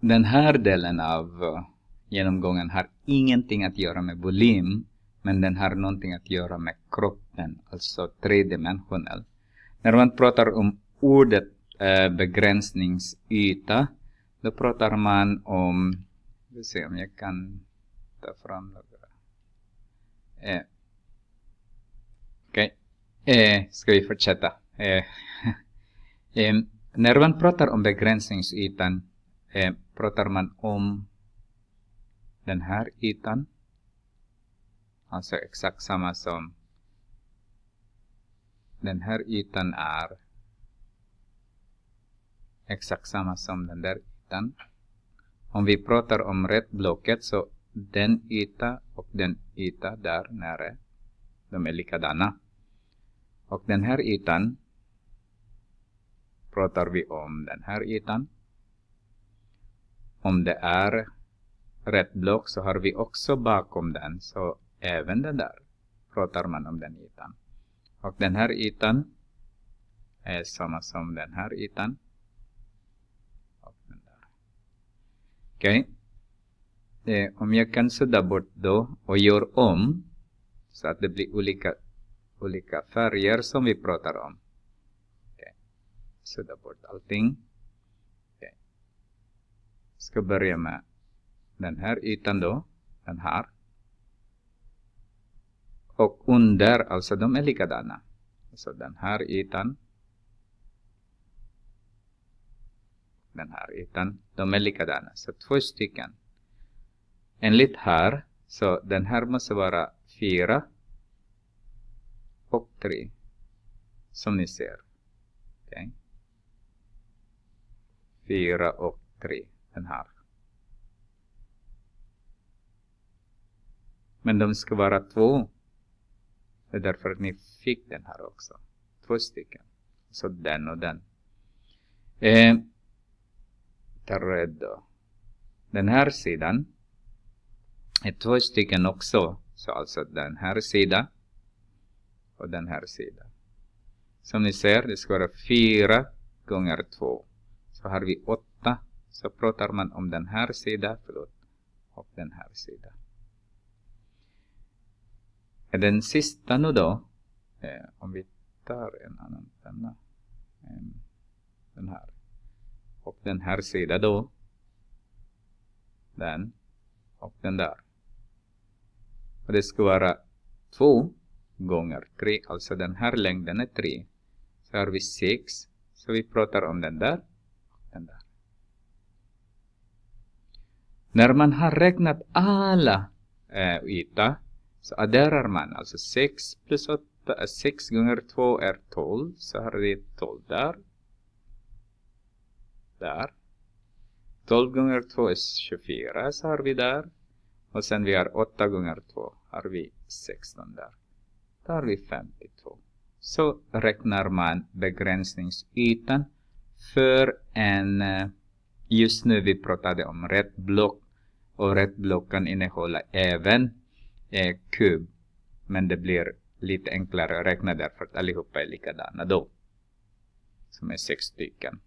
den här delen av eh, genomgången har ingenting att göra med volym, men den har någonting att göra med kroppen, alltså tredimensionell. När man pratar om ordet eh, begränsningsyta, då pratar man om, vi se om jag kan ta fram några. Eh. Okej, okay. eh, ska vi fortsätta? Eh. eh, när man pratar om begränsningsytan eh, pratar man om den här ytan. Alltså exakt samma som den här ytan är exakt samma som den där ytan. Om vi pratar om rätt blocket så den yta och den yta där nere, de är likadana. Och den här ytan pratar vi om den här ytan om det är rätt block så har vi också bakom den. Så även den där pratar man om den ytan. Och den här ytan är samma som den här ytan. Okej. Okay. Eh, om jag kan sudda bort då och gör om så att det blir olika, olika färger som vi pratar om. Okay. Sudda bort allting ska börja med den här ytan då, den här. Och under, alltså de är likadana. Alltså den här ytan. Den här ytan, de är likadana. Så två stycken. Enligt här, så den här måste vara fyra och tre. Som ni ser. Okay. Fyra och tre den har. Men de ska vara två. Det är därför att ni fick den här också. Två stycken. Så den och den. Eh, Tarreddo. Den här sidan är två stycken också. Så alltså den här sidan och den här sidan. Som ni ser, det ska vara fyra gånger två. Så har vi åtta så pratar man om den här sidan, förlåt, och den här sidan. Den sista nu då, eh, om vi tar en annan penna, ehm, den här, och den här sidan då, den och den där. Och det ska vara två gånger tre, alltså den här längden är tre. Så har vi sex, så vi pratar om den där och den där. När man har räknat alla eh, yta så adderar man alltså 6 plus 8, 6 eh, gånger 2 är 12. Så har vi 12 där. Där. 12 gånger 2 är 24, så har vi där. Och sen vi har 8 gånger 2, har vi 16 där. Då har vi 52. Så räknar man begränsningsytan för en eh, just nu vi pratade om rätt block och rätt block kan innehålla även eh, kub men det blir lite enklare att räkna därför att allihopa är likadana då som är sex stycken